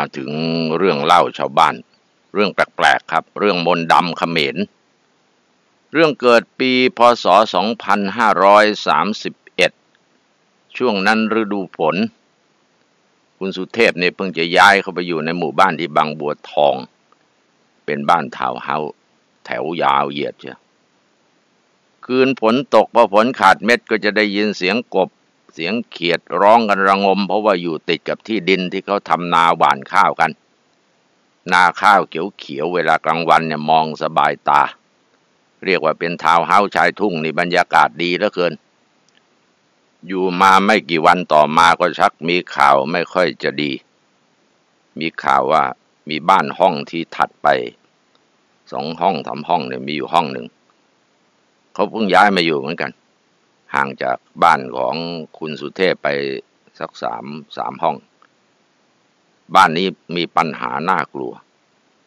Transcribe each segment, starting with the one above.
มาถึงเรื่องเล่าชาวบ้าน เรื่องแปลกๆครับ เรื่องมนดำเขมร เรื่องเกิดปีพศ2531 ช่วงนั้นฤดูฝนคุณสุเทพเนี่ยเพิ่งจะย้ายเข้าไปอยู่ในหมู่บ้านที่บางบัวทอง เป็นบ้านทาวเฮาแถวยาวเหยียดเชียคืนฝนตกพอฝนขาดเม็ดก็จะได้ยินเสียงกบเสียงเขียดร้องกันระงมเพราะว่าอยู่ติดกับที่ดินที่เขาทำนาหว่านข้าวกัน นาข้าวเขียวเขียวเวลากลางวันเนี่ยมองสบายตา เรียกว่าเป็นทาวเฮาชายทุ่งนี่บรรยากาศดีเหลือเกิน อยู่มาไม่กี่วันต่อมาก็ชัก มีข่าวไม่ค่อยจะดี มีข่าวว่ามีบ้านห้องที่ถัดไปสองห้องสาห้องเนี่ยมีอยู่ห้องหนึ่งเขาเพิ่งย้ายมาอยู่เหมือนกันห่างจากบ้านของคุณสุเทพไปสักสามสามห้อง บ้านนี้มีปัญหาน่ากลัว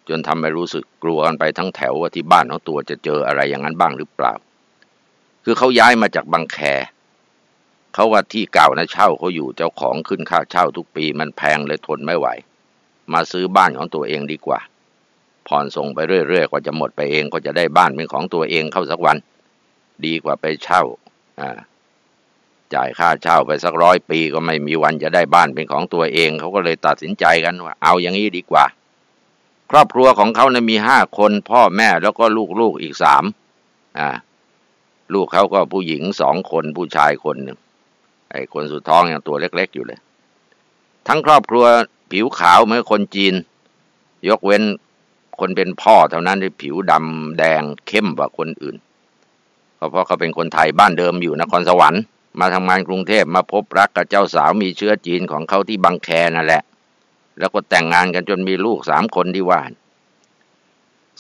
จนทำให้รู้สึกกลัวกันไปทั้งแถวว่าที่บ้านของตัวจะเจออะไรอย่างนั้นบ้างหรือเปล่า คือเขาย้ายมาจากบางแค เขาว่าที่เก่านะเช่าเขาอยู่เจ้าของขึ้นค่าเช่าทุกปีมันแพงเลยทนไม่ไหว มาซื้อบ้านของตัวเองดีกว่าผ่อนส่งไปเรื่อยๆกว่าจะหมดไปเองก็จะได้บ้านเป็นของตัวเองเข้าสักวัน ดีกว่าไปเช่าจ่ายค่าเช่าไปสักร้อยปีก็ไม่มีวันจะได้บ้านเป็นของตัวเองเขาก็เลยตัดสินใจกันว่า เอาอย่างนี้ดีกว่า ครอบครัวของเขานะ่ยมีห้าคนพ่อแม่แล้วก็ลูกๆอีกสามลูกเขาก็ผู้หญิงสองคนผู้ชายคนหนึ่งไอ้คนสุดท้องอย่างตัวเล็กๆอยู่เลย ทั้งครอบครัวผิวขาวเหมือนคนจีน ยกเว้นคนเป็นพ่อเท่านั้นที่ผิวดำแดงเข้มกว่าคนอื่น็เพราะเขาเป็นคนไทย บ้านเดิมอยู่นครสวรรค์มาทำงานกรุงเทพมาพบรักกับเจ้าสาวมีเชื้อจีนของเขาที่บางแคนั่นแหละ แล้วก็แต่งงานกันจนมีลูกสามคนที่ว่าน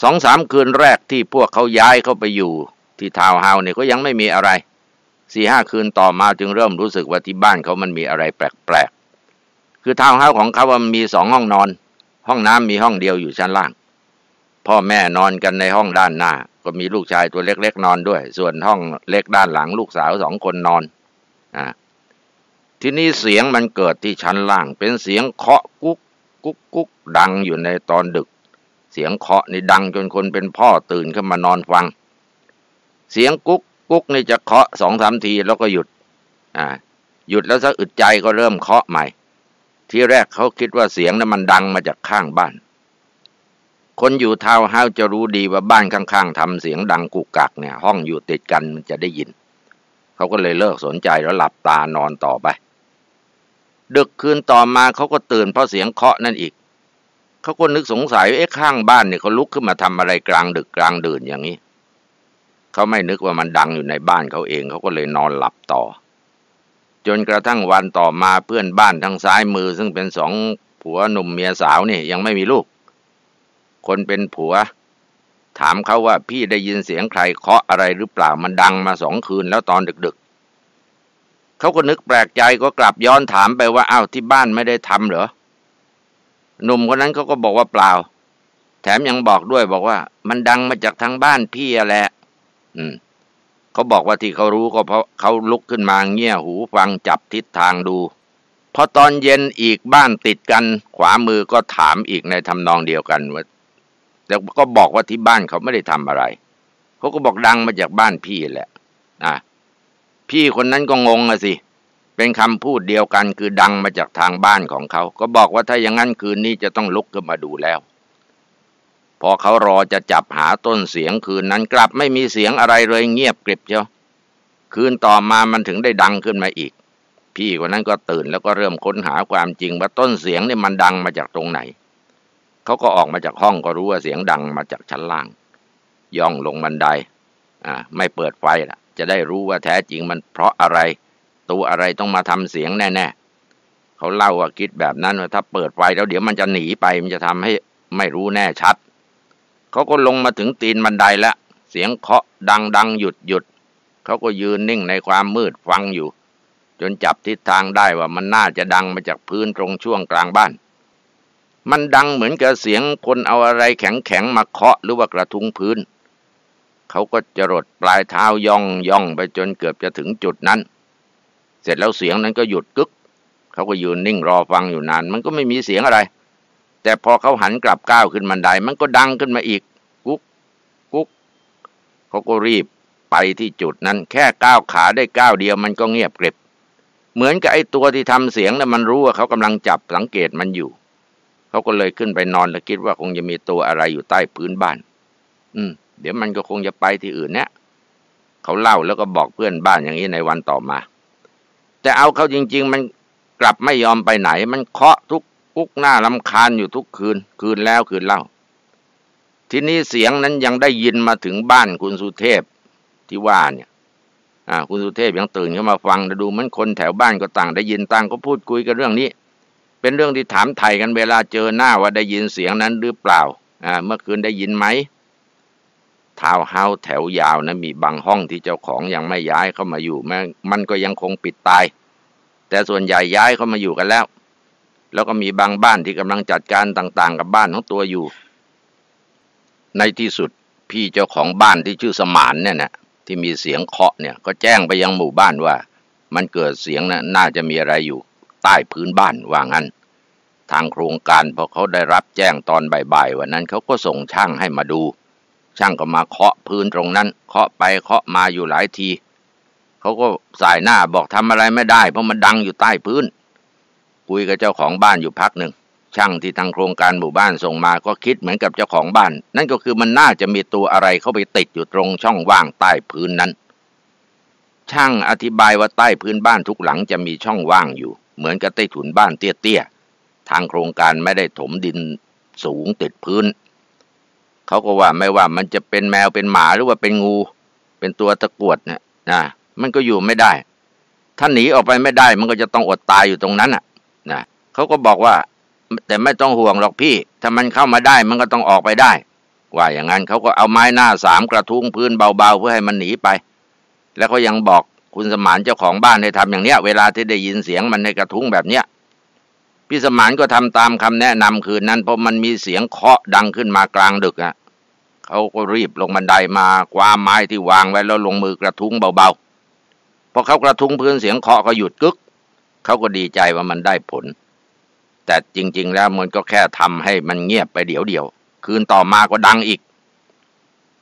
สองสามคืนแรกที่พวกเขาย้ายเข้าไปอยู่ที่ทาวน์เฮาส์เนี่ยก็ยังไม่มีอะไรสี่ห้าคืนต่อมาจึงเริ่มรู้สึกว่าที่บ้านเขามันมีอะไรแปลกๆคือทาวน์เฮาส์ของเขา มันมีสองห้องนอน ห้องน้ำมีห้องเดียวอยู่ชั้นล่าง พ่อแม่นอนกันในห้องด้านหน้าก็มีลูกชายตัวเล็กๆนอนด้วย ส่วนห้องเล็กด้านหลังลูกสาวสองคนนอนอ่าทีนี้ เสียงมันเกิดที่ชั้นล่าง เป็นเสียงเคาะกุ๊กกุ๊กกุ๊กดังอยู่ในตอนดึก เสียงเคาะนี่ดังจนคนเป็นพ่อตื่นขึ้นมานอนฟัง เสียงกุ๊กกุ๊กนี่จะเคาะสองสามทีแล้วก็หยุดอ่าหยุดแล้วสะอึดใจก็เริ่มเคาะใหม่ ที่แรกเขาคิดว่าเสียงนั้นมันดังมาจากข้างบ้านคนอยู่ทาวน์เฮาส์จะรู้ดีว่าบ้านข้างๆทำเสียงดังกุกกักเนี่ยห้องอยู่ติดกันมันจะได้ยินเขาก็เลยเลิกสนใจแล้วหลับตานอนต่อไป ดึกคืนต่อมาเขาก็ตื่นเพราะเสียงเคาะนั่นอีกเขาก็นึกสงสัยเอ๊ะข้างบ้านเนี่ยเขาลุกขึ้นมาทำอะไรกลาง ดึกกลางดื่นอย่างนี้เขาไม่นึกว่ามันดังอยู่ในบ้านเขาเองเขาก็เลยนอนหลับต่อ จนกระทั่งวันต่อมาเพื่อนบ้านทางซ้ายมือซึ่งเป็นสองผัวหนุ่มเมียสาวนี่ยังไม่มีลูกคนเป็นผัว ถามเขาว่าพี่ได้ยินเสียงใครเคาะอะไรหรือเปล่ามันดังมาสองคืนแล้วตอนดึกๆเขาก็นึกแปลกใจก็กลับย้อนถามไปว่าอ้าวที่บ้านไม่ได้ทำเหรอหนุ่มคนนั้นเขาก็บอกว่าเปล่า แถมยังบอกด้วยบอกว่า มันดังมาจากทางบ้านพี่แหละอืมเขาบอกว่าที่เขารู้ก็เพราะเขาลุกขึ้นมาเงี่ยหูฟังจับทิศทางดูพอตอนเย็นอีกบ้านติดกัน ขวามือก็ถามอีกในทำนองเดียวกันว่าแต่ก็บอกว่าที่บ้านเขาไม่ได้ทำอะไร เขาก็บอกดังมาจากบ้านพี่แหละนะ พี่คนนั้นก็งงอะสิ เป็นคำพูดเดียวกัน คือดังมาจากทางบ้านของเขา ก็บอกว่าถ้าอย่างนั้นคืนนี้จะต้องลุกขึ้นมาดูแล้ว พอเขารอจะจับหาต้นเสียงคืนนั้นกลับไม่มีเสียงอะไรเลย เงียบกริบเชียวคืนต่อมามันถึงได้ดังขึ้นมาอีก พี่คนนั้นก็ตื่นแล้วก็เริ่มค้นหาความจริงว่าต้นเสียงนี่มันดังมาจากตรงไหนเขาก็ออกมาจากห้องก็รู้ว่าเสียงดังมาจากชั้นล่าง ย่องลงบันไดอ่าไม่เปิดไฟล่ะจะได้รู้ว่าแท้จริงมันเพราะอะไร ตัวอะไรต้องมาทำเสียงแน่ๆเขาเล่าว่าคิดแบบนั้นว่าถ้าเปิดไฟแล้วเดี๋ยวมันจะหนีไปมันจะทำให้ไม่รู้แน่ชัด เขาก็ลงมาถึงตีนบันไดแล้ว เสียงเคาะดังดังหยุดหยุด เขาก็ยืนนิ่งในความมืดฟังอยู่ จนจับทิศทางได้ว่ามันน่าจะดังมาจากพื้นตรงช่วงกลางบ้านมันดังเหมือนกับเสียงคนเอาอะไรแข็งๆมาเคาะหรือว่ากระทุ้งพื้น เขาก็จะรดปลายเท้าย่องย่องไปจนเกือบจะถึงจุดนั้น เสร็จแล้วเสียงนั้นก็หยุดกึกเขาก็ยืนนิ่งรอฟังอยู่นาน มันก็ไม่มีเสียงอะไร แต่พอเขาหันกลับก้าวขึ้นบันได มันก็ดังขึ้นมาอีก กุ๊ก กุ๊ก เขาก็รีบไปที่จุดนั้น แค่ก้าวขาได้ก้าวเดียว มันก็เงียบกริบเหมือนกับไอ้ตัวที่ทำเสียงนะ่ะมันรู้ว่าเขากำลังจับสังเกตมันอยู่เขาก็เลยขึ้นไปนอนแล้วคิดว่าคงจะมีตัวอะไรอยู่ใต้พื้นบ้าน อืม เดี๋ยวมันก็คงจะไปที่อื่นเนี่ย เขาเล่าแล้วก็บอกเพื่อนบ้านอย่างนี้ในวันต่อมา แต่เอาเขาจริงๆ มันกลับไม่ยอมไปไหน มันเคาะทุกอุกหน้าลำคาญอยู่ทุกคืน คืนแล้วคืนเล่า ทีนี้เสียงนั้นยังได้ยินมาถึงบ้านคุณสุเทพที่ว่าเนี่ย อ่า คุณสุเทพยังตื่นขึ้นมาฟังดูเหมือนคนแถวบ้านก็ต่างได้ยินต่างก็พูดคุยกันเรื่องนี้เป็นเรื่องที่ถามไทยกันเวลาเจอหน้าว่าได้ยินเสียงนั้นหรือเปล่า อ่า เมื่อคืนได้ยินไหมทาวเฮาแถวยาวนะมีบางห้องที่เจ้าของยังไม่ย้ายเข้ามาอยู่แม้ มันก็ยังคงปิดตาย แต่ส่วนใหญ่ย้ายเข้ามาอยู่กันแล้ว แล้วก็มีบางบ้านที่กำลังจัดการต่างๆ กับบ้านของตัวอยู่ ในที่สุดพี่เจ้าของบ้านที่ชื่อสมานเนี่ยนะที่มีเสียงเคาะเนี่ยก็แจ้งไปยังหมู่บ้านว่า มันเกิดเสียงนะน่าจะมีอะไรอยู่ใต้พื้นบ้านว่างั้นทางโครงการพอเขาได้รับแจ้งตอนบ่ายๆวันนั้นเขาก็ส่งช่างให้มาดู ช่างก็มาเคาะพื้นตรงนั้นเคาะไปเคาะมาอยู่หลายที เขาก็สายหน้าบอกทำอะไรไม่ได้ เพราะมันดังอยู่ใต้พื้น คุยกับเจ้าของบ้านอยู่พักหนึ่ง ช่างที่ทางโครงการหมู่บ้านส่งมาก็คิดเหมือนกับเจ้าของบ้าน นั่นก็คือมันน่าจะมีตัวอะไรเข้าไปติดอยู่ตรง ช่องว่างใต้พื้นนั้น ช่างอธิบายว่าใต้พื้นบ้านทุกหลังจะมีช่องว่างอยู่เหมือนกับใต้ถุนบ้านเตี้ยๆ ทางโครงการไม่ได้ถมดินสูงติดพื้น เขาก็ว่าไม่ว่ามันจะเป็นแมวเป็นหมาหรือว่าเป็นงู เป็นตัวตะกวดเนี่ยนะมันก็อยู่ไม่ได้ ถ้าหนีออกไปไม่ได้ มันก็จะต้องอดตายอยู่ตรงนั้นอ่ะนะเขาก็บอกว่าแต่ไม่ต้องห่วงหรอกพี่ ถ้ามันเข้ามาได้ มันก็ต้องออกไปได้ว่าอย่างนั้นเขาก็เอาไม้หน้าสามกระทุ้งพื้นเบาๆ เพื่อให้มันหนีไป แล้วก็ยังบอกคุณสมานเจ้าของบ้านให้ทำอย่างเนี้ยเวลาที่ได้ยินเสียงมันในกระทุ้งแบบเนี้ยพี่สมานก็ทำตามคำแนะนำคืนนั้นเพราะมันมีเสียงเคาะดังขึ้นมากลางดึกอะเขาก็รีบลงบันไดามาคว้าไม้ที่วางไว้แล้วลงมือกระทุ้งเบาๆพอเขากระทุ้งพื้นเสียงเคาะก็หยุดกึกเขาก็ดีใจว่ามันได้ผล แต่จริง ๆ แล้วมันก็แค่ทำให้มันเงียบไปเดี๋ยวเดียว คืนต่อมาก็ดังอีก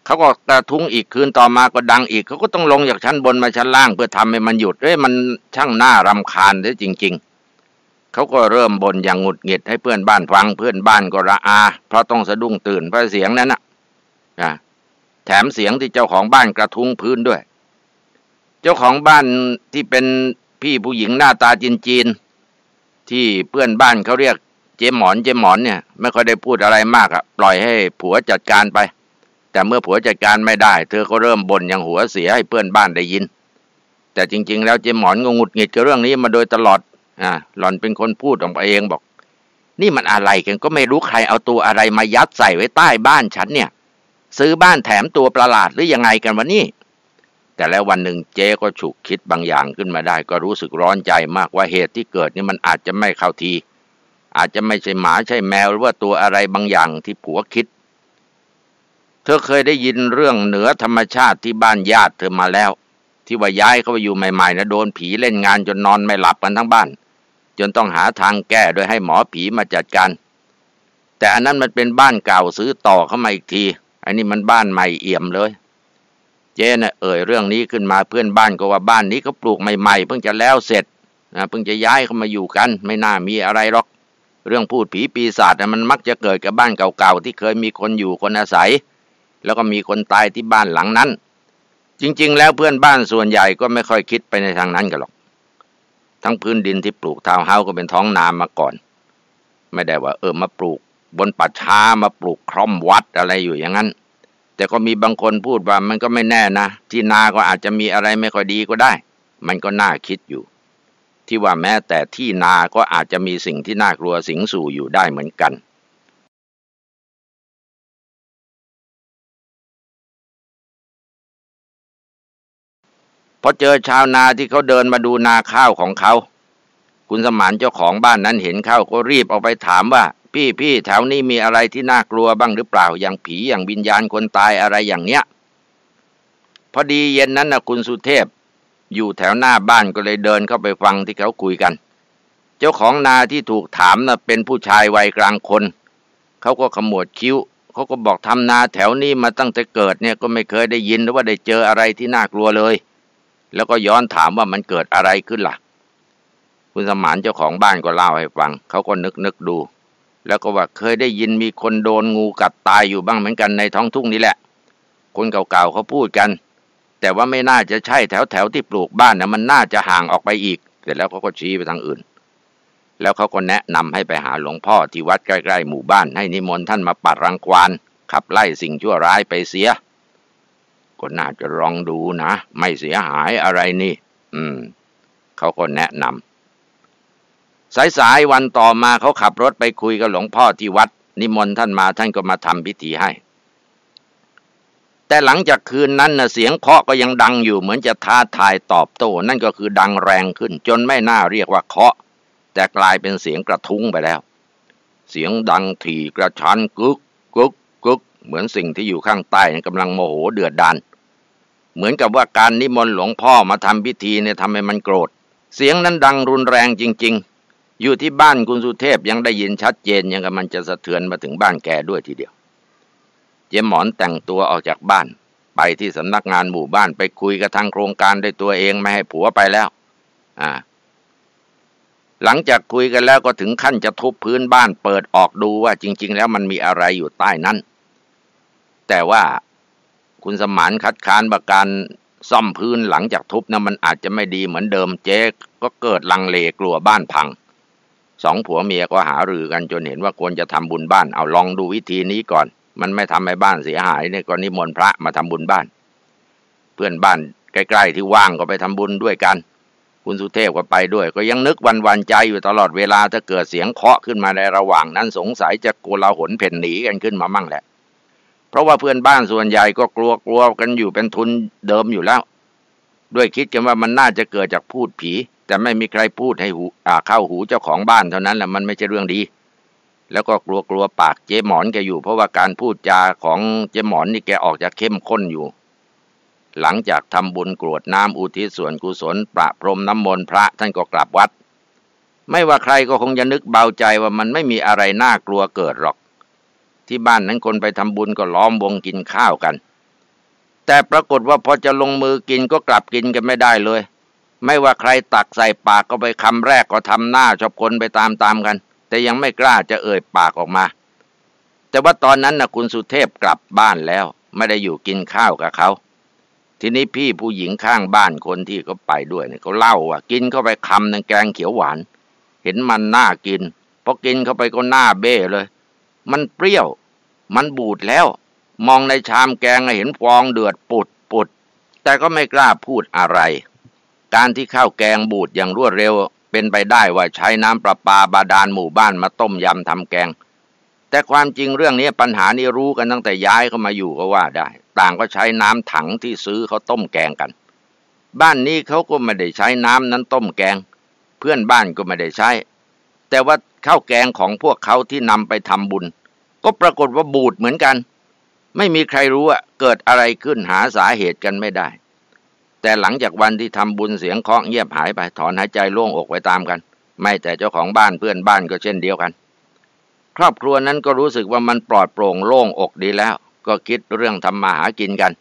เขาก็ตะทุ้งอีกคืนต่อมาก็ดังอีก เขาก็ต้องลงจากชั้นบนมาชั้นล่าง เพื่อทำให้มันหยุดเอ้ยมันช่างน่ารำคาญเลยจริง ๆ เขาก็เริ่มบ่นอย่างหงุดหงิด ให้เพื่อนบ้านฟัง เพื่อนบ้านก็ระอาเพราะต้องสะดุ้งตื่นเพราะเสียงนั้นน่ะแถมเสียงที่เจ้าของบ้านกระทุ้งพื้นด้วย เจ้าของบ้านที่เป็นพี่ผู้หญิงหน้าตาจีนๆที่เพื่อนบ้านเขาเรียกเจมหมอนเจมหมอนเนี่ยไม่ค่อยได้พูดอะไรมากอะปล่อยให้ผัวจัดการไปแต่เมื่อผัวจัดการไม่ได้ เธอก็เริ่มบ่นอย่างหัวเสียให้เพื่อนบ้านได้ยิน แต่จริงๆแล้วเจมหมอนหงุดหงิดกับเรื่องนี้มาโดยตลอดอ่าหล่อนเป็นคนพูดออกมาเองบอก นี่มันอะไรกันก็ไม่รู้ใครเอาตัวอะไรมายัดใส่ไว้ใต้บ้านฉันเนี่ย ซื้อบ้านแถมตัวประหลาดหรือยังไงกันวะนี่แต่แล้ววันหนึ่งเจก็ฉุกคิดบางอย่างขึ้นมาได้ ก็รู้สึกร้อนใจมากว่าเหตุที่เกิด นี่มันอาจจะไม่เข้าที อาจจะไม่ใช่หมาใช่แมวหรือว่าตัวอะไรบางอย่างที่ผัวคิดเธอเคยได้ยินเรื่องเหนือธรรมชาติที่บ้านญาติเธอมาแล้ว ที่ว่าย้ายเข้าไปอยู่ใหม่ๆนะโดนผีเล่นงานจนนอนไม่หลับกันทั้งบ้าน จนต้องหาทางแก้โดยให้หมอผีมาจัดการแต่อันนั้นมันเป็นบ้านเก่าซื้อต่อเข้ามาอีกที อันนี้มันบ้านใหม่เอี่ยมเลย เจ๊นะ่ะเอ่ยเรื่องนี้ขึ้นมาเพื่อนบ้านก็ว่าบ้านนี้เขาปลูกใหม่ๆ เพิ่งจะแล้วเสร็จนะเพิ่งจะย้ายเข้ามาอยู่กัน ไม่น่ามีอะไรหรอก เรื่องพูดผีปีศาจนะมันมักจะเกิดกับบ้านเก่าๆที่เคยมีคนอยู่คนอาศัยแล้วก็มีคนตายที่บ้านหลังนั้น จริง ๆ แล้วเพื่อนบ้านส่วนใหญ่ก็ไม่ค่อยคิดไปในทางนั้นกันหรอก ทั้งพื้นดินที่ปลูกทาวเฮาก็เป็นท้องนามาก่อน ไม่ได้ว่า เออมาปลูก บนปัดช้ามาปลูกคร่อมวัดอะไรอยู่อย่างนั้น แต่ก็มีบางคนพูดว่ามันก็ไม่แน่นะที่นาก็อาจจะมีอะไรไม่ค่อยดีก็ได้ มันก็น่าคิดอยู่ ที่ว่าแม้แต่ที่นาก็อาจจะมีสิ่งที่น่ากลัวสิงสู่อยู่ได้เหมือนกันพอเจอชาวนาที่เขาเดินมาดูนาข้าวของเขา คุณสมานเจ้าของบ้านนั้นเห็นเข้าก็รีบออกไปถามว่า พี่พี่แถวนี้มีอะไรที่น่ากลัวบ้างหรือเปล่า อย่างผีอย่างวิญญาณคนตายอะไรอย่างเนี้ยพอดีเย็นนั้นนะคุณสุเทพอยู่แถวหน้าบ้านก็เลยเดินเข้าไปฟังที่เขาคุยกัน เจ้าของนาที่ถูกถามนะ่ะเป็นผู้ชายวัยกลางคนเขาก็ขมวดคิ้วเขาก็บอกทำนาแถวนี้มาตั้งแต่เกิดเนี่ยก็ไม่เคยได้ยินหรือว่าได้เจออะไรที่น่ากลัวเลยแล้วก็ย้อนถามว่ามันเกิดอะไรขึ้นละ่ะ คุณสมานเจ้าของบ้านก็เล่าให้ฟัง เขาก็นึกนึกดู แล้วก็ว่าเคยได้ยินมีคนโดนงูกัดตายอยู่บ้างเหมือนกันในท้องทุ่งนี่แหละ คนเก่าๆเขาพูดกัน แต่ว่าไม่น่าจะใช่แถวแถวที่ปลูกบ้านนะมันน่าจะห่างออกไปอีก เสร็จแล้วเขาก็ชี้ไปทางอื่น แล้วเขาก็แนะนำให้ไปหาหลวงพ่อที่วัดใกล้ๆหมู่บ้าน ให้นิมนต์ท่านมาปัดรังควาน ขับไล่สิ่งชั่วร้ายไปเสียก็น่าจะลองดูนะ ไม่เสียหายอะไรนี่ อืม เขาก็แนะนำสายสายวันต่อมาเขาขับรถไปคุยกับหลวงพ่อที่วัด นิมนต์ท่านมาท่านก็มาทำพิธีให้ แต่หลังจากคืนนั้นนะเสียงเคาะก็ยังดังอยู่ เหมือนจะท้าทายตอบโต้นั่นก็คือดังแรงขึ้น จนไม่น่าเรียกว่าเคาะ แต่กลายเป็นเสียงกระทุ้งไปแล้ว เสียงดังถี่กระชันกึกกึกกึกเหมือนสิ่งที่อยู่ข้างใต้กำลังโมโห เดือดดานเหมือนกับว่าการนิมนต์หลวงพ่อมาทำพิธีเนี่ยทำให้มันโกรธเสียงนั้นดังรุนแรงจริงๆ อยู่ที่บ้านคุณสุเทพยังได้ยินชัดเจนยังกับมันจะสะเทือนมาถึงบ้านแกด้วยทีเดียวเจมหมอนแต่งตัวออกจากบ้าน ไปที่สำนักงานหมู่บ้านไปคุยกับทางโครงการด้วยตัวเองไม่ให้ผัวไปแล้ว อ่า หลังจากคุยกันแล้วก็ถึงขั้นจะทุบพื้นบ้านเปิดออกดูว่า จริง ๆ แล้วมันมีอะไรอยู่ใต้นั้น แต่ว่าคุณสมานคัดค้านประการซ่อมพื้นหลังจากทุบนะมันอาจจะไม่ดีเหมือนเดิมเจ๊ก็เกิดลังเลกลัวบ้านพัง สองผัวเมียก็หารือกันจนเห็นว่าควรจะทำบุญบ้าน เอาลองดูวิธีนี้ก่อน มันไม่ทำให้บ้านเสียหายเนี่ยก็นิมนต์พระมาทำบุญบ้าน เพื่อนบ้าน ใกล้ ๆที่ว่างก็ไปทำบุญด้วยกัน คุณสุเทพก็ไปด้วย ก็ยังนึกวันวันใจอยู่ตลอดเวลาถ้าเกิดเสียงเคาะขึ้นมาในระหว่าง นั้นสงสัยจะโกลาหลเพ่นหนีกันขึ้นมามั่งแหละเพราะว่าเพื่อนบ้านส่วนใหญ่ก็กลัวกลัวกันอยู่เป็นทุนเดิมอยู่แล้ว ด้วยคิดกันว่ามันน่าจะเกิดจากพูดผี แต่ไม่มีใครพูดให้หูเข้าหูเจ้าของบ้านเท่านั้นแหละมันไม่ใช่เรื่องดี แล้วก็กลัวกลัวปากเจ๊หมอนแกอยู่เพราะว่าการพูดจาของเจ๊หมอนนี่แกออกจะเข้มข้นอยู่ หลังจากทำบุญกรวดน้ำอุทิศส่วนกุศลประพรมน้ำมนต์พระท่านก็กลับวัด ไม่ว่าใครก็คงจะนึกเบาใจว่ามันไม่มีอะไรน่ากลัวเกิดหรอกที่บ้านนั้นคนไปทำบุญก็ล้อมวงกินข้าวกัน แต่ปรากฏว่าพอจะลงมือกินก็กลับกินกันไม่ได้เลย ไม่ว่าใครตักใส่ปากก็ไปคำแรกก็ทำหน้าชอบคนไปตามๆกัน แต่ยังไม่กล้าจะเอ่ยปากออกมา แต่ว่าตอนนั้นนะคุณสุเทพกลับบ้านแล้ว ไม่ได้อยู่กินข้าวกับเขา ทีนี้พี่ผู้หญิงข้างบ้านคนที่เขาไปด้วยเนี่ยเขาเล่าว่า กินเข้าไปคำหนึ่งแกงเขียวหวาน เห็นมันน่ากินพอกินเข้าไปก็หน้าเบ้เลยมันเปรี้ยว มันบูดแล้ว มองในชามแกงเห็นฟองเดือดปุดปุด แต่ก็ไม่กล้าพูดอะไร การที่ข้าวแกงบูดอย่างรวดเร็วเป็นไปได้ว่าใช้น้ำประปาบาดาลหมู่บ้านมาต้มยำทำแกง แต่ความจริงเรื่องนี้ปัญหานี้รู้กันตั้งแต่ย้ายเข้ามาอยู่ก็ว่าได้ ต่างก็ใช้น้ำถังที่ซื้อเขาต้มแกงกัน บ้านนี้เขาก็ไม่ได้ใช้น้ำนั้นต้มแกง เพื่อนบ้านก็ไม่ได้ใช้ แต่ว่าข้าวแกงของพวกเขาที่นำไปทำบุญ ก็ปรากฏว่าบูดเหมือนกัน ไม่มีใครรู้ว่าเกิดอะไรขึ้นหาสาเหตุกันไม่ได้ แต่หลังจากวันที่ทำบุญเสียงเคาะเงียบหายไป ถอนหายใจโล่งอกไปตามกัน ไม่แต่เจ้าของบ้านเพื่อนบ้านก็เช่นเดียวกัน ครอบครัวนั้นก็รู้สึกว่ามันปลอดโปร่งโล่งอกดีแล้ว ก็คิดเรื่องทำมาหากินกัน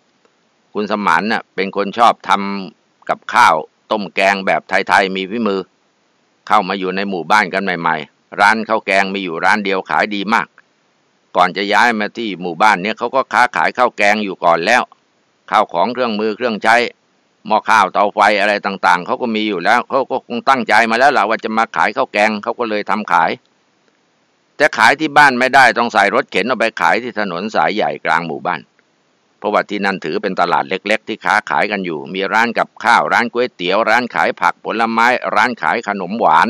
คุณสมานน่ะเป็นคนชอบทำกับข้าวต้มแกงแบบไทยๆมีพิมือ เข้ามาอยู่ในหมู่บ้านกันใหม่ๆร้านข้าวแกงมีอยู่ร้านเดียวขายดีมาก ก่อนจะย้ายมาที่หมู่บ้านเนี่ยเขาก็ค้าขายข้าวแกงอยู่ก่อนแล้ว ข้าวของเครื่องมือเครื่องใช้ หม้อข้าวเตาไฟอะไรต่างๆ เขาก็มีอยู่แล้ว เขาก็คงตั้งใจมาแล้วแหละว่าจะมาขายข้าวแกง เขาก็เลยทำขายแต่ขายที่บ้านไม่ได้ต้องใส่รถเข็นออกไปขายที่ถนนสายใหญ่กลางหมู่บ้าน เพราะว่าที่นั่นถือเป็นตลาดเล็ก ๆ ที่ค้าขายกันอยู่ มีร้านกับข้าว ร้านก๋วยเตี๋ยวร้านขายผักผลไม้ ร้านขายขนมหวาน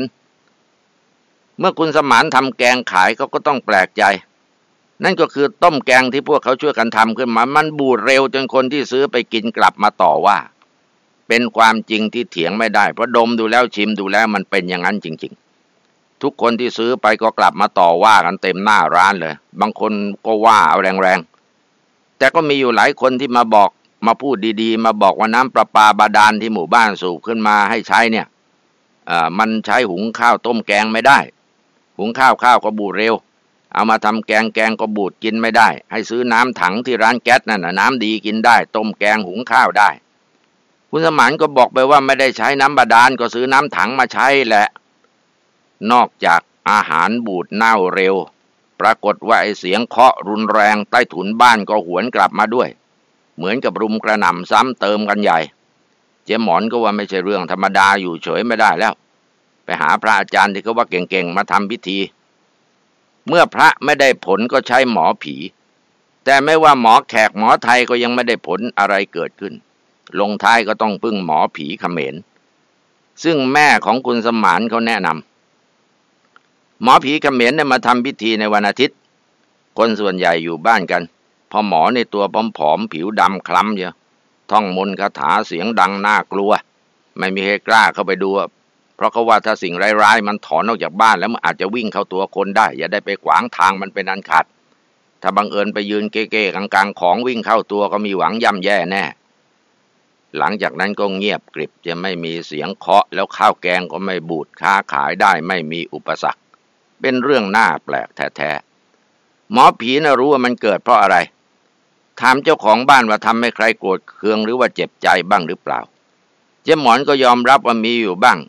เมื่อคุณสมานทำแกงขายเขาก็ต้องแปลกใจ นั่นก็คือต้มแกงที่พวกเขาช่วยกันทำขึ้นมา มันบูดเร็ว จนคนที่ซื้อไปกินกลับมาต่อว่า เป็นความจริงที่เถียงไม่ได้ เพราะดมดูแล้วชิมดูแล้ว มันเป็นอย่างนั้นจริง ๆ ทุกคนที่ซื้อไปก็กลับมาต่อว่ากันเต็มหน้าร้านเลย บางคนก็ว่าเอาแรงๆแต่ก็มีอยู่หลายคนที่มาบอกมาพูดดีๆ มาบอกว่าน้ำประปาบาดาลที่หมู่บ้านสูบขึ้นมาให้ใช้เนี่ยมันใช้หุงข้าวต้มแกงไม่ได้หุงข้าวข้าวก็บูดเร็ว เอามาทำแกงแกงก็บูดกินไม่ได้ ให้ซื้อน้ำถังที่ร้านแก๊สนั่นน่ะน้ำดีกินได้ต้มแกงหุงข้าวได้ คุณสมานก็บอกไปว่าไม่ได้ใช้น้ำบาดาลก็ซื้อน้ำถังมาใช้แหละนอกจากอาหารบูดเน่าเร็ว ปรากฏว่าไอเสียงเคาะรุนแรงใต้ถุนบ้านก็หวนกลับมาด้วย เหมือนกับรุมกระหน่ำซ้ำเติมกันใหญ่ เจ๊หมอนก็ว่าไม่ใช่เรื่องธรรมดาอยู่เฉยไม่ได้แล้วไปหาพระอาจารย์ที่เขาว่าเก่งๆ มาทำพิธี เมื่อพระไม่ได้ผลก็ใช้หมอผี แต่ไม่ว่าหมอแขกหมอไทยก็ยังไม่ได้ผลอะไรเกิดขึ้น ลงท้ายก็ต้องพึ่งหมอผีขเขมร ซึ่งแม่ของคุณสมานเขาแนะนำหมอผีขเขมรเนี่ยมาทำพิธีในวันอาทิตย์ คนส่วนใหญ่อยู่บ้านกัน พอหมอในตัวผอมๆผิวดำคล้ำเยอะ ท่องมนต์คาถาเสียงดังน่ากลัว ไม่มีใครกล้าเข้าไปดูพราะเขาว่าถ้าสิ่งร้ายๆมันถอนออกจากบ้านแล้วมันอาจจะวิ่งเข้าตัวคนได้ อย่าได้ไปขวางทางมันเป็นอันขาดถ้าบังเอิญไปยืนเก๊ๆกลางๆของวิ่งเข้าตัวก็มีหวังย่ำแย่แน่หลังจากนั้นก็เงียบกริบจะไม่มีเสียงเคาะแล้วข้าวแกงก็ไม่บูดค้าขายได้ไม่มีอุปสรรค เป็นเรื่องน่าแปลกแท้ๆหมอผีนะ่ะรู้ว่ามันเกิดเพราะอะไร ถามเจ้าของบ้านว่าทำให้ใครโกรธเคืองหรือว่าเจ็บใจบ้างหรือเปล่า เจ้หมอนก็ยอมรับว่ามีอยู่บ้าง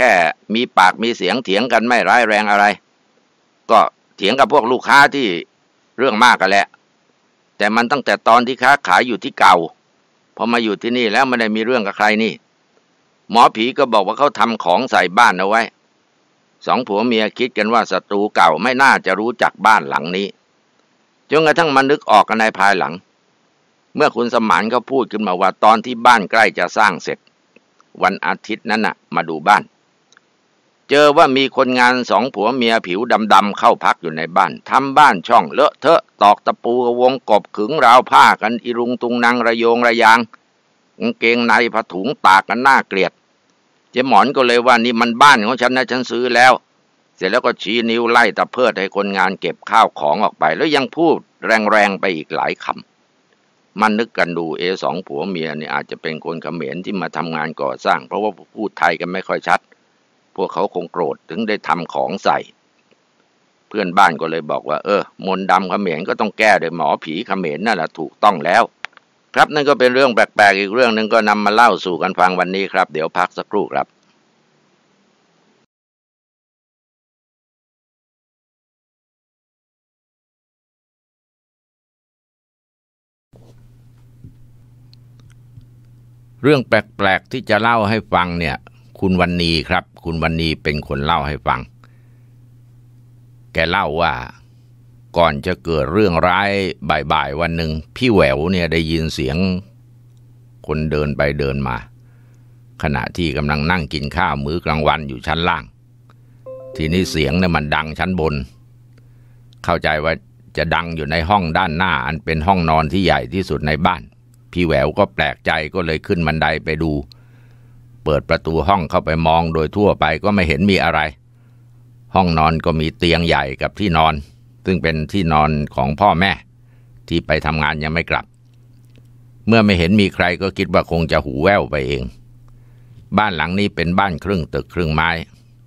แค่มีปากมีเสียงเถียงกันไม่ร้ายแรงอะไร ก็เถียงกับพวกลูกค้าที่เรื่องมากกันแหละแต่มันตั้งแต่ตอนที่ค้าขายอยู่ที่เก่าพอมาอยู่ที่นี่แล้วไม่ได้มีเรื่องกับใครนี่ หมอผีก็บอกว่าเขาทำของใส่บ้านเอาไว้ สองผัวเมียคิดกันว่าศัตรูเก่าไม่น่าจะรู้จักบ้านหลังนี้จนกระทั่งมันนึกออกกันในภายหลัง เมื่อคุณสมานเขาพูดขึ้นมาว่า ตอนที่บ้านใกล้จะสร้างเสร็จ วันอาทิตย์นั้นนะ่ะ มาดูบ้านเจอว่ามีคนงานสองผัวเมียผิวดำๆเข้าพักอยู่ในบ้านทำบ้านช่องเลอะเทอะตอกตะปูวงกบขึงราวผ้ากันอิรุงตุงนางระโยงระยางกางเกงในผ้าถุงตากกันหน้าเกลียด เจ๊หมอนก็เลยว่านี่มันบ้านของฉันนะฉันซื้อแล้ว เสร็จแล้วก็ชี้นิ้วไล่ตะเพิดให้คนงานเก็บข้าวของออกไปแล้วยังพูดแรงๆไปอีกหลายคำ มันนึกกันดูเอสองผัวเมียเนี่ยอาจจะเป็นคนขเขมรที่มาทำงานก่อสร้าง เพราะว่าพูดไทยกันไม่ค่อยชัดพวกเขาคงโกรธถึงได้ทำของใส่ เพื่อนบ้านก็เลยบอกว่าเออมนดำเขมรก็ต้องแก้โดยหมอผีเขมรนั่นแหละถูกต้องแล้ว ครับนั่นก็เป็นเรื่องแปลกๆอีกเรื่องหนึ่งก็นำมาเล่าสู่กันฟังวันนี้ ครับ เดี๋ยวพักสักครู่ครับ เรื่องแปลกๆที่จะเล่าให้ฟังเนี่ยคุณวันนีครับ คุณวันนีเป็นคนเล่าให้ฟัง แกเล่าว่าก่อนจะเกิดเรื่องร้ายบ่ายๆวันหนึ่งพี่แหววเนี่ยได้ยินเสียงคนเดินไปเดินมา ขณะที่กำลังนั่งกินข้าวมื้อกลางวันอยู่ชั้นล่าง ทีนี้เสียงเนี่ยมันดังชั้นบน เข้าใจว่าจะดังอยู่ในห้องด้านหน้า อันเป็นห้องนอนที่ใหญ่ที่สุดในบ้าน พี่แหววก็แปลกใจก็เลยขึ้นบันไดไปดูเปิดประตูห้องเข้าไปมองโดยทั่วไปก็ไม่เห็นมีอะไร ห้องนอนก็มีเตียงใหญ่กับที่นอน ซึ่งเป็นที่นอนของพ่อแม่ที่ไปทำงานยังไม่กลับ เมื่อไม่เห็นมีใครก็คิดว่าคงจะหูแว่วไปเอง บ้านหลังนี้เป็นบ้านครึ่งตึกครึ่งไม้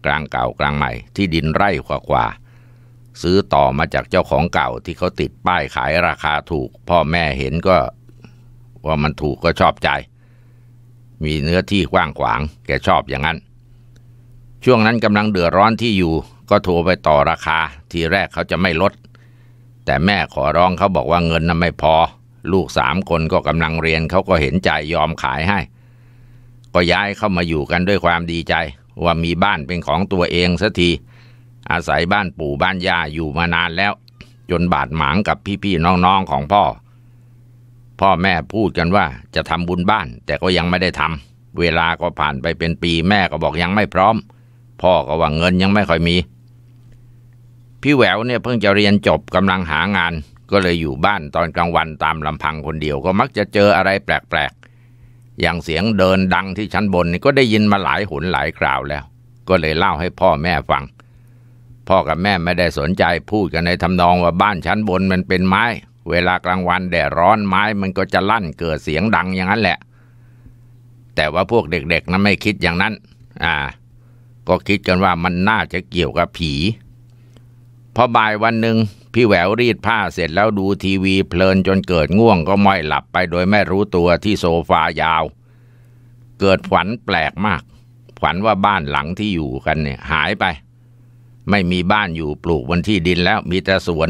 กลางเก่ากลางใหม่ที่ดินไร่กว่ากว่าซื้อต่อมาจากเจ้าของเก่า ที่เขาติดป้ายขายราคาถูก พ่อแม่เห็นก็ ว่ามันถูกก็ชอบใจมีเนื้อที่กว้างขวาง แกชอบอย่างนั้น ช่วงนั้นกำลังเดือดร้อนที่อยู่ ก็โทรไปต่อราคา ทีแรกเขาจะไม่ลด แต่แม่ขอร้องเขาบอกว่าเงินน่ะไม่พอ ลูกสามคนก็กำลังเรียน เขาก็เห็นใจยอมขายให้ ก็ย้ายเข้ามาอยู่กันด้วยความดีใจ ว่ามีบ้านเป็นของตัวเองสักที อาศัยบ้านปู่บ้านย่าอยู่มานานแล้ว จนบาดหมางกับพี่ๆน้องๆของพ่อพ่อแม่พูดกันว่าจะทำบุญบ้านแต่ก็ยังไม่ได้ทำเวลาก็ผ่านไปเป็นปีแม่ก็บอกยังไม่พร้อม พ่อก็ว่าเงินยังไม่ค่อยมีพี่แหววเนี่ยเพิ่งจะเรียนจบกำลังหางาน ก็เลยอยู่บ้านตอนกลางวันตามลำพังคนเดียวก็มักจะเจออะไรแปลกๆอย่างเสียงเดินดังที่ชั้นบนนี่ก็ได้ยินมาหลายหนหลายคราวแล้ว ก็เลยเล่าให้พ่อแม่ฟัง พ่อกับแม่ไม่ได้สนใจ พูดกันในทำนองว่าบ้านชั้นบนมันเป็นไม้เวลากลางวันแดดร้อนไม้มันก็จะลั่นเกิดเสียงดังอย่างนั้นแหละ แต่ว่าพวกเด็กๆนั้นไม่คิดอย่างนั้น อ่าก็คิดกันว่ามันน่าจะเกี่ยวกับผีพอบ่ายวันหนึ่งพี่แหววรีดผ้าเสร็จแล้วดูทีวีเพลินจนเกิดง่วงก็ม้อยหลับไปโดยไม่รู้ตัวที่โซฟายาว เกิดฝันแปลกมากฝันว่าบ้านหลังที่อยู่กันเนี่ยหายไป ไม่มีบ้านอยู่ปลูกบนที่ดินแล้วมีแต่สวน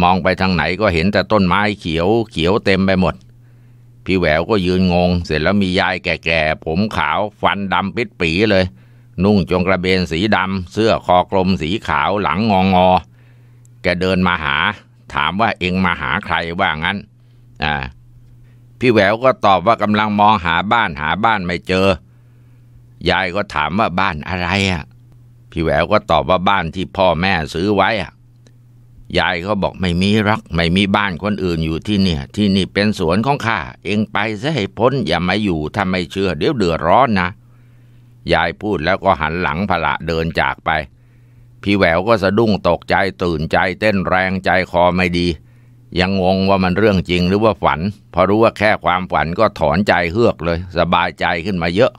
มองไปทางไหนก็เห็น แต่ต้นไม้เขียวเขียวเต็มไปหมด พี่แหววก็ยืนงง เสร็จแล้วมียายแก่ๆผมขาว ฟันดำปิดปีเลย นุ่งจงกระเบน สีดำเสื้อคอกลมสีขาวหลังงองอแกเดินมาหา ถามว่าเองมาหาใครว่างั้นอ่าพี่แหววก็ตอบว่ากำลังมองหาบ้านหาบ้านไม่เจอ ยายก็ถามว่าบ้านอะไรอ่ะ พี่แหววก็ตอบว่าบ้านที่พ่อแม่ซื้อไว้อ่ะยายก็บอกไม่มีรักไม่มีบ้านคนอื่นอยู่ที่เนี่ย ที่นี่เป็นสวนของข้าเองไปซะให้พ้นอย่ามาอยู่ถ้าไม่เชื่อเดี๋ยวเดือดร้อนนะยายพูดแล้วก็หันหลังพละเดินจากไป พี่แหววก็สะดุ้งตกใจตื่นใจเต้นแรงใจคอไม่ดี ยังงงว่ามันเรื่องจริงหรือว่าฝันพอรู้ว่าแค่ความฝันก็ถอนใจเฮือกเลย สบายใจขึ้นมาเยอะ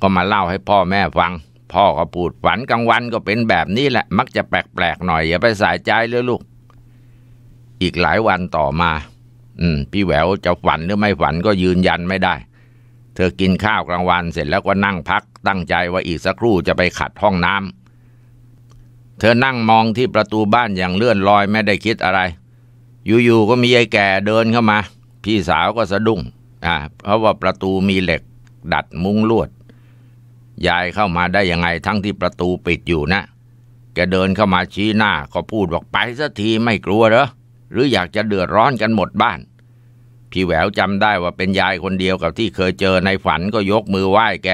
ก็มาเล่าให้พ่อแม่ฟังพ่อก็พูดฝันกลางวันก็เป็นแบบนี้แหละ มักจะแปลกๆหน่อยอย่าไปสายใจเลยลูก อีกหลายวันต่อมา อืมพี่แหววจะฝันหรือไม่ฝันก็ยืนยันไม่ได้ เธอกินข้าวกลางวันเสร็จแล้วก็นั่งพัก ตั้งใจว่าอีกสักครู่จะไปขัดห้องน้ำเธอนั่งมองที่ประตูบ้านอย่างเลื่อนลอยไม่ได้คิดอะไร อยู่ๆก็มียายแก่เดินเข้ามา พี่สาวก็สะดุ้งอ่าเพราะว่าประตูมีเหล็ก ดัดมุ้งลวดยายเข้ามาได้ยังไงทั้งที่ประตูปิดอยู่นะแกเดินเข้ามาชี้หน้าก็พูดบอกไปสักทีไม่กลัวเหรอหรืออยากจะเดือดร้อนกันหมดบ้าน พี่แหววจำได้ว่าเป็นยายคนเดียวกับที่เคยเจอในฝันก็ยกมือไหว้แก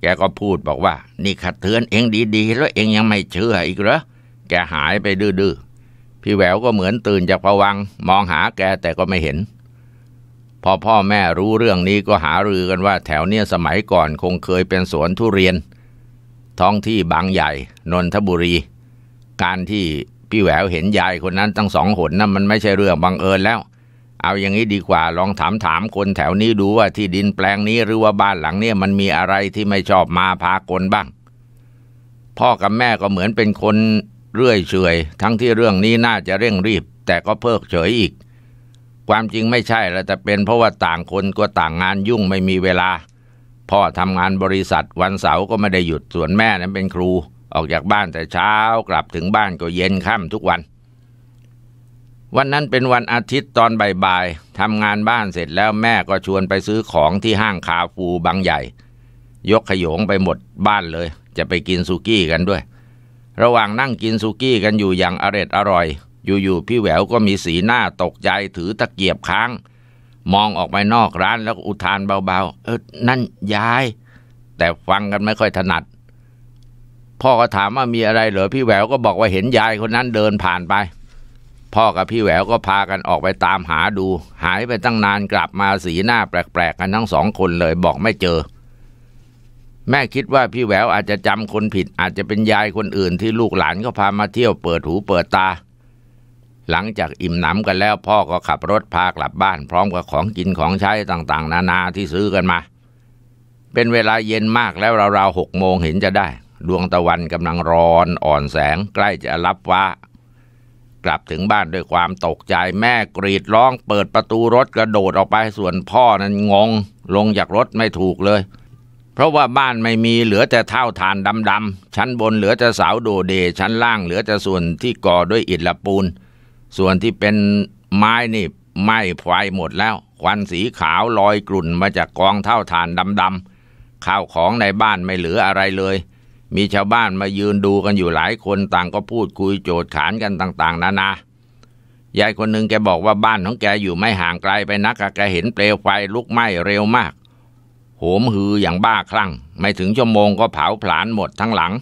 แกก็พูดบอกว่านี่ขัดเทือนเองดีๆแล้วเองยังไม่เชื่ออีกเหรอแกหายไปดื้อๆพี่แหววก็เหมือนตื่นจากผวังมองหาแกแต่ก็ไม่เห็นพอพ่อแม่รู้เรื่องนี้ก็หารือกัน ว่าแถวเนี้ยสมัยก่อนคงเคยเป็นสวนทุเรียน ท้องที่บางใหญ่ นนทบุรี การที่พี่แหววเห็นยายคนนั้นตั้งสองหนนะั่นมันไม่ใช่เรื่องบังเอิญแล้ว เอาอย่างนี้ดีกว่าลองถามถามคนแถวนี้ดูว่าที่ดินแปลงนี้หรือว่าบ้านหลังเนี้ยมันมีอะไรที่ไม่ชอบมาพากลบ้าง พ่อกับแม่ก็เหมือนเป็นคนเรื่อยเฉยทั้งที่เรื่องนี้น่าจะเร่งรีบแต่ก็เพิกเฉยอีกความจริงไม่ใช่แล้วแต่เป็นเพราะว่าต่างคนก็ต่างงานยุ่งไม่มีเวลา พ่อทำงานบริษัทวันเสาร์ก็ไม่ได้หยุดส่วนแม่นั้นเป็นครู ออกจากบ้านแต่เช้ากลับถึงบ้านก็เย็นค่ำทุกวัน วันนั้นเป็นวันอาทิตย์ตอนบ่ายๆทำงานบ้านเสร็จแล้วแม่ก็ชวนไปซื้อของที่ห้างคาฟูบางใหญ่ ยกขยงไปหมดบ้านเลย จะไปกินซูกี้กันด้วย ระหว่างนั่งกินซูกี้กันอยู่อย่างอร็ดอร่อยอยู่ๆพี่แหววก็มีสีหน้าตกใจถือตะเกียบค้างมองออกไปนอกร้านแล้วอุทานเบาๆเออนั่นยาย แต่ฟังกันไม่ค่อยถนัด พ่อก็ถามว่ามีอะไร เหรอพี่แหววก็บอกว่าเห็นยายคนนั้นเดินผ่านไป พ่อกับพี่แหววก็พากันออกไปตามหาดู หายไปตั้งนานกลับมาสีหน้าแปลกๆกันทั้งสองคนเลยบอกไม่เจอ แม่คิดว่าพี่แหววอาจจะจำคนผิดอาจจะเป็นยายคนอื่น ที่ลูกหลานก็พามาเที่ยวเปิดหูเปิดตาหลังจากอิ่มหนำกันแล้วพ่อก็ขับรถพากลับบ้านพร้อมกับของกินของใช้ต่างๆ นานาที่ซื้อกันมา เป็นเวลาเย็นมากแล้วราวๆหกโมงเห็นจะได้ ดวงตะวันกำลังร้อนอ่อนแสงใกล้จะรับฟ้ากลับถึงบ้านด้วยความตกใจแม่กรีดร้องเปิดประตูรถกระโดดออกไปส่วนพ่อนั้นงงลงจากรถไม่ถูกเลย เพราะว่าบ้านไม่มีเหลือแต่เท่าฐานดำๆชั้นบนเหลือแต่เสาโดเด ชั้นล่างเหลือแต่ส่วนที่ก่อด้วยอิฐละปูนส่วนที่เป็นไม้นี่ไหม้ไฟหมดแล้วควันสีขาวลอยกลุ่นมาจากกองเท่าฐานดำๆข้าวของในบ้านไม่เหลืออะไรเลย มีชาวบ้านมายืนดูกันอยู่หลายคนต่างก็พูดคุยโจดขานกันต่าง ๆนานายายคนหนึ่งแกบอกว่าบ้านของแกอยู่ไม่ห่างไกลไปนักแกเห็นเปลวไฟ ลุกไหม้เร็วมาก โหมหืออย่างบ้าคลั่ง ไม่ถึงชั่วโมงก็เผาผลาญหมดทั้งหลัง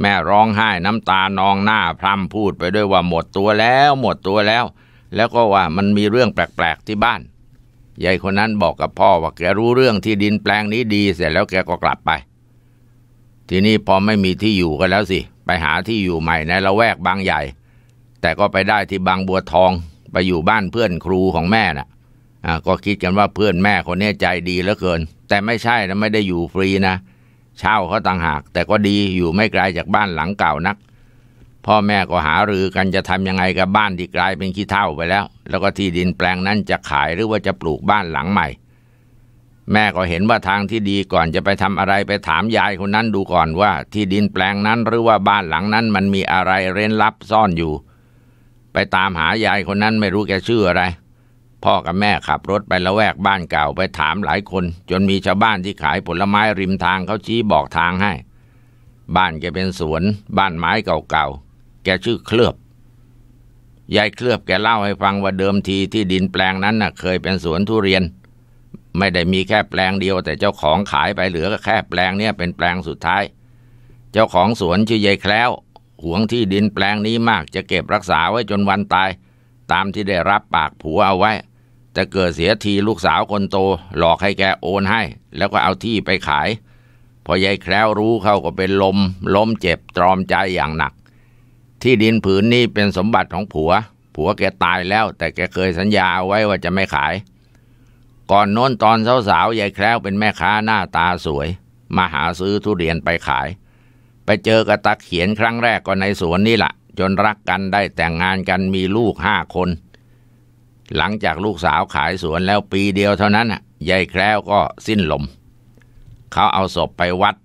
แม่ร้องไห้น้ำตานองหน้าพร่ำพูดไปด้วยว่าหมดตัวแล้วหมดตัวแล้ว แล้วก็ว่ามันมีเรื่องแปลกๆที่บ้านยายคนนั้นบอกกับพ่อว่าแกรู้เรื่องที่ดินแปลงนี้ดีเสร็จแล้วแกก็กลับไป ทีนี้พอไม่มีที่อยู่กันแล้วสิ ไปหาที่อยู่ใหม่ในละแวกบางใหญ่ แต่ก็ไปได้ที่บางบัวทอง ไปอยู่บ้านเพื่อนครูของแม่นะ่ะก็คิดกันว่าเพื่อนแม่คนนี้ใจดีเหลือเกิน แต่ไม่ใช่นะไม่ได้อยู่ฟรีนะเช่าเขาต่างหาก แต่ก็ดีอยู่ไม่ไกลจากบ้านหลังเก่านัก พ่อแม่ก็หารือกันจะทำยังไงกับบ้านที่กลายเป็นขี้เถ้าไปแล้ว แล้วก็ที่ดินแปลงนั้นจะขายหรือว่าจะปลูกบ้านหลังใหม่ แม่ก็เห็นว่าทางที่ดีก่อนจะไปทำอะไรไปถามยายคนนั้นดูก่อนว่า ที่ดินแปลงนั้นหรือว่าบ้านหลังนั้นมันมีอะไรเร้นลับซ่อนอยู่ ไปตามหายายคนนั้นไม่รู้แกชื่ออะไรพ่อกับแม่ขับรถไปละแวกบ้านเก่าไปถามหลายคน จนมีชาวบ้านที่ขายผลไม้ริมทางเขาชี้บอกทางให้ บ้านแกเป็นสวน บ้านไม้เก่าๆ แกชื่อเคลือบยายเคลือบแกเล่าให้ฟังว่าเดิมทีที่ดินแปลงนั้นน่ะ เคยเป็นสวนทุเรียน ไม่ได้มีแค่แปลงเดียว แต่เจ้าของขายไปเหลือแค่แปลงเนี้ยเป็นแปลงสุดท้าย เจ้าของสวนชื่อยายแคล้วหวงที่ดินแปลงนี้มากจะเก็บรักษาไว้จนวันตาย ตามที่ได้รับปากผัวเอาไว้แต่เกิดเสียทีลูกสาวคนโตหลอกให้แกโอนให้ แล้วก็เอาที่ไปขาย พอยายแคล้วรู้เข้าก็เป็นลม ล้มเจ็บตรอมใจอย่างหนัก ที่ดินผืนนี้เป็นสมบัติของผัว ผัวแกตายแล้ว แต่แกเคยสัญญาาไว้ว่าจะไม่ขาย ก่อนโน้นตอนสาวๆยายแคล้วเป็นแม่ค้าหน้าตาสวย มาหาซื้อทุเรียนไปขาย ไปเจอกระตักเขียนครั้งแรกก็ในสวนนี่แหละจนรักกันได้แต่งงานกันมีลูกห้าคนหลังจากลูกสาวขายสวนแล้วปีเดียวเท่านั้นยายแคล้วก็สิ้นลม เขาเอาศพไปวัด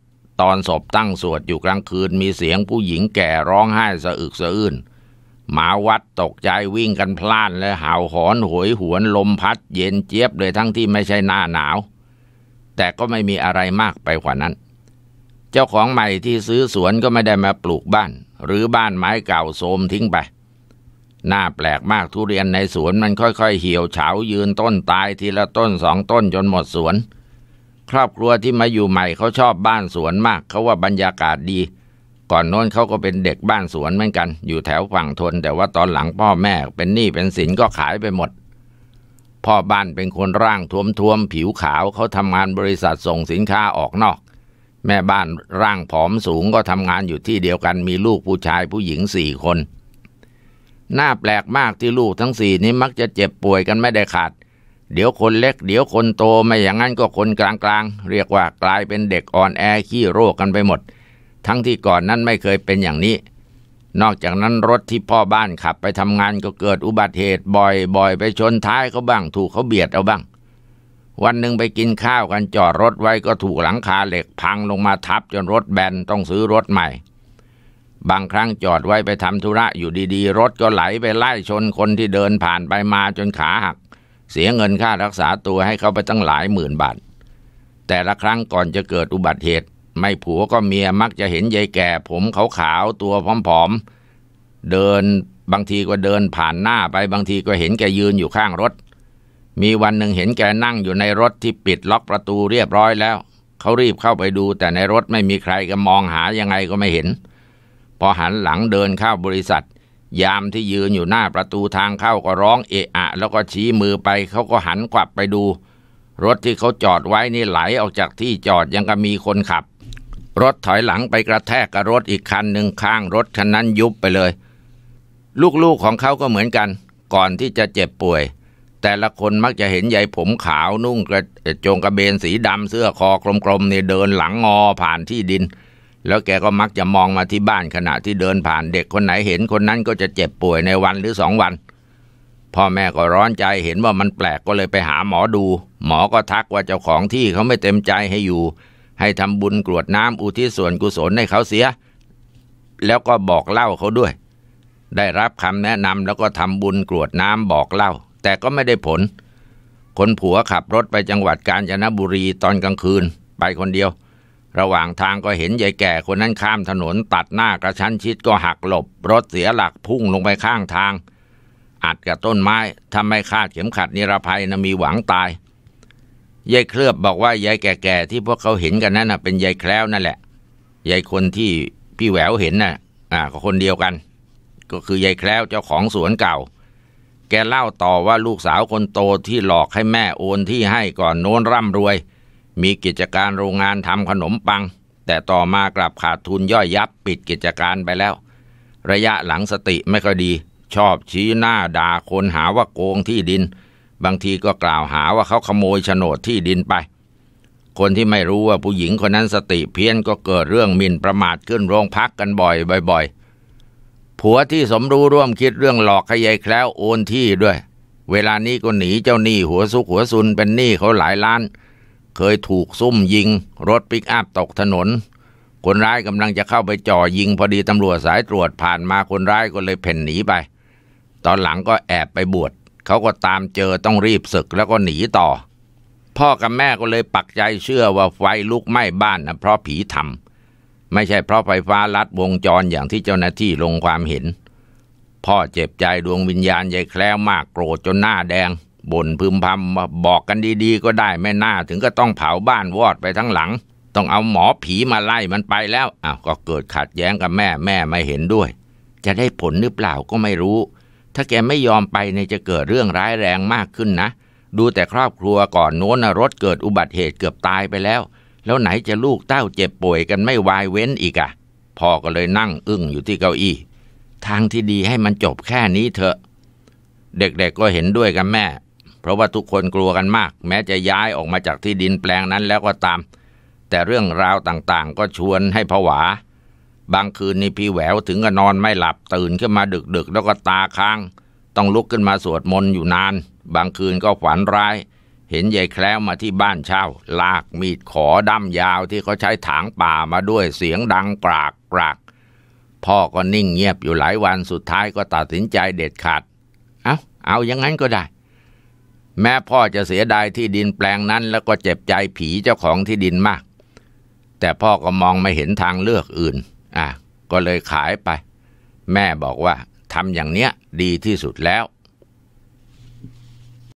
ตอนศพตั้งสวดอยู่กลางคืนมีเสียงผู้หญิงแก่ร้องไห้สะอึกสะอื้นหมาวัดตกใจวิ่งกันพล่านและห่าวหอนหวยหวนลมพัดเย็นเจี๊ยบเลยทั้งที่ไม่ใช่หน้าหนาว แต่ก็ไม่มีอะไรมากไปกว่านั้น เจ้าของใหม่ที่ซื้อสวนก็ไม่ได้มาปลูกบ้านหรือบ้านไม้เก่าโทมทิ้งไปน่าแปลกมากทุเรียนในสวนมันค่อยๆเหี่ยวเฉายืนต้นตายทีละต้นสองต้นจนหมดสวน ครอบครัวที่มาอยู่ใหม่เขาชอบบ้านสวนมากเขาว่าบรรยากาศดี ก่อนโน้นเขาก็เป็นเด็กบ้านสวนเหมือนกันอยู่แถวฝั่งทนแต่ว่าตอนหลังพ่อแม่เป็นหนี้เป็นสินก็ขายไปหมดพ่อบ้านเป็นคนร่างท้วมๆผิวขาวเขาทำงานบริษัทส่งสินค้าออกนอก แม่บ้านร่างผอมสูงก็ทำงานอยู่ที่เดียวกันมีลูกผู้ชายผู้หญิงสี่คนหน้าแปลกมากที่ลูกทั้งสี่นี้มักจะเจ็บป่วยกันไม่ได้ขาด เดี๋ยวคนเล็กเดี๋ยวคนโตไม่อย่างนั้นก็คนกลางๆ เรียกว่ากลายเป็นเด็กอ่อนแอขี้โรคกันไปหมด ทั้งที่ก่อนนั้นไม่เคยเป็นอย่างนี้ นอกจากนั้นรถที่พ่อบ้านขับไปทำงานก็เกิดอุบัติเหตุบ่อย ๆ ไปชนท้ายเขาบ้าง ถูกเขาเบียดเอาบ้าง วันหนึ่งไปกินข้าวกันจอดรถไว้ก็ถูกหลังคาเหล็กพังลงมาทับจนรถแบนต้องซื้อรถใหม่บางครั้งจอดไว้ไปทำธุระอยู่ดี ๆ รถก็ไหลไปไล่ชนคนที่เดินผ่านไปมาจนขาหัก เสียเงินค่ารักษาตัวให้เขาไปตั้งหลายหมื่นบาท แต่ละครั้งก่อนจะเกิดอุบัติเหตุ ไม่ผัวก็เมียมักจะเห็นยายแก่ผม ขาวๆตัวผอมๆ เดินบางทีก็เดินผ่านหน้าไปบางทีก็เห็นแกยืนอยู่ข้างรถ มีวันหนึ่งเห็นแกนั่งอยู่ในรถที่ปิดล็อกประตูเรียบร้อยแล้วเขารีบเข้าไปดูแต่ในรถไม่มีใครก็มองหายังไงก็ไม่เห็นพอหันหลังเดินเข้าบริษัท ยามที่ยืนอยู่หน้าประตูทางเข้าก็ร้องเอะอะ แล้วก็ชี้มือไปเขาก็หันกลับไปดู รถที่เขาจอดไว้นี่ไหลออกจากที่จอดยังก็มีคนขับ รถถอยหลังไปกระแทกกับรถอีกคันหนึ่งข้างรถคันนั้นยุบไปเลย ลูกๆของเขาก็เหมือนกัน ก่อนที่จะเจ็บป่วย แต่ละคนมักจะเห็นยายผมขาวนุ่งกระโจงกระเบนสีดำเสื้อคอกลมๆเนี่ยเดินหลังงอผ่านที่ดินแล้วแกก็มักจะมองมาที่บ้านขณะที่เดินผ่านเด็กคนไหนเห็นคนนั้นก็จะเจ็บป่วยในวันหรือสองวันพ่อแม่ก็ร้อนใจเห็นว่ามันแปลกก็เลยไปหาหมอดู หมอก็ทักว่าเจ้าของที่เขาไม่เต็มใจให้อยู่ ให้ทำบุญกรวดน้ำอุทิศส่วนกุศลให้เขาเสีย แล้วก็บอกเล่าเขาด้วย ได้รับคำแนะนำแล้วก็ทำบุญกรวดน้ำบอกเล่า แต่ก็ไม่ได้ผล คนผัวขับรถไปจังหวัดกาญจนบุรีตอนกลางคืน ไปคนเดียวระหว่างทางก็เห็นยายแก่คนนั้นข้ามถนนตัดหน้ากระชั้นชิดก็หักหลบ รถเสียหลักพุ่งลงไปข้างทางอัดกับต้นไม้ทำไม่คาดเข็มขัดนิรภัยนะมีหวังตายยายเคลือบบอกว่า ยายแก่ๆที่พวกเขาเห็นกันนั้นนะเป็นยายแคล้วนั่นแหละยายคนที่พี่แหววเห็นนะ่ะอ่าก็คนเดียวกัน ก็คือยายแคล้วเจ้าของสวนเก่า แกเล่าต่อว่าลูกสาวคนโตที่หลอกให้แม่โอนที่ให้ก่อนโน้นร่ำรวยมีกิจการโรงงานทำขนมปัง แต่ต่อมากลับขาดทุนย่อยยับปิดกิจการไปแล้ว ระยะหลังสติไม่ค่อยดี ชอบชี้หน้าด่าคนหาว่าโกงที่ดิน บางทีก็กล่าวหาว่าเขาขโมยโฉนดที่ดินไป คนที่ไม่รู้ว่าผู้หญิงคนนั้นสติเพี้ยนก็เกิดเรื่องมินประมาทขึ้นโรงพักกันบ่อยบ่อยผัวที่สมรู้ร่วมคิดเรื่องหลอกขยายแคล้วโอนที่ด้วย เวลานี้ก็หนีเจ้าหนี้หัวซุกหัวซุนเป็นหนี้เขาหลายล้านเคยถูกซุ่มยิง รถปิกอัพตกถนน คนร้ายกำลังจะเข้าไปจ่อยิงพอดีตำรวจสายตรวจผ่านมาคนร้ายก็เลยเพ่นหนีไป ตอนหลังก็แอบไปบวชเขาก็ตามเจอต้องรีบศึกแล้วก็หนีต่อ พ่อกับแม่ก็เลยปักใจเชื่อว่าไฟลุกไหม้บ้านนะเพราะผีทำไม่ใช่เพราะไฟฟ้าลัดวงจรอย่างที่เจ้าหน้าที่ลงความเห็น พ่อเจ็บใจดวงวิญญาณยายแคล้วมากโกรธจนหน้าแดงบ่นพึมพำมาบอกกันดีๆก็ได้ไม่น่าถึงก็ต้องเผาบ้านวอดไปทั้งหลัง ต้องเอาหมอผีมาไล่มันไปแล้วอ้าวก็เกิดขัดแย้งกับแม่แม่ไม่เห็นด้วย จะได้ผลหรือเปล่าก็ไม่รู้ ถ้าแกไม่ยอมไปเนี่ยจะเกิดเรื่องร้ายแรงมากขึ้นนะ ดูแต่ครอบครัวก่อนโน้นรถเกิดอุบัติเหตุเกือบตายไปแล้ว แล้วไหนจะลูกเต้าเจ็บป่วยกันไม่วายเว้นอีกอะ่ะพ่อก็เลยนั่งอึ้งอยู่ที่เก้าอี้ทางที่ดีให้มันจบแค่นี้เถอะ เด็กๆกก็เห็นด้วยกับแม่เพราะว่าทุกคนกลัวกันมาก แม้จะย้ายออกมาจากที่ดินแปลงนั้นแล้วก็ตาม แต่เรื่องราวต่างๆ ก็ชวนให้ผวา บางคืนนี่พี่แหววถึงกับนอนไม่หลับ ตื่นขึ้นมาดึกๆแล้วก็ตาค้าง ต้องลุกขึ้นมาสวดมนต์อยู่นาน บางคืนก็ฝันร้าย เห็นยายแคล้วมาที่บ้านเช่าลากมีดขอด้มยาวที่เขาใช้ถางป่ามาด้วยเสียงดังกรากกราก พ่อก็นิ่งเงียบอยู่หลายวัน สุดท้ายก็ตัดสินใจเด็ดขาด เอา้า เอาอย่างนั้นก็ได้แม้พ่อจะเสียดายที่ดินแปลงนั้น แล้วก็เจ็บใจผีเจ้าของที่ดินมาก แต่พ่อก็มองไม่เห็นทางเลือกอื่นอ่ะก็เลยขายไป แม่บอกว่าทำอย่างเนี้ยดีที่สุดแล้ว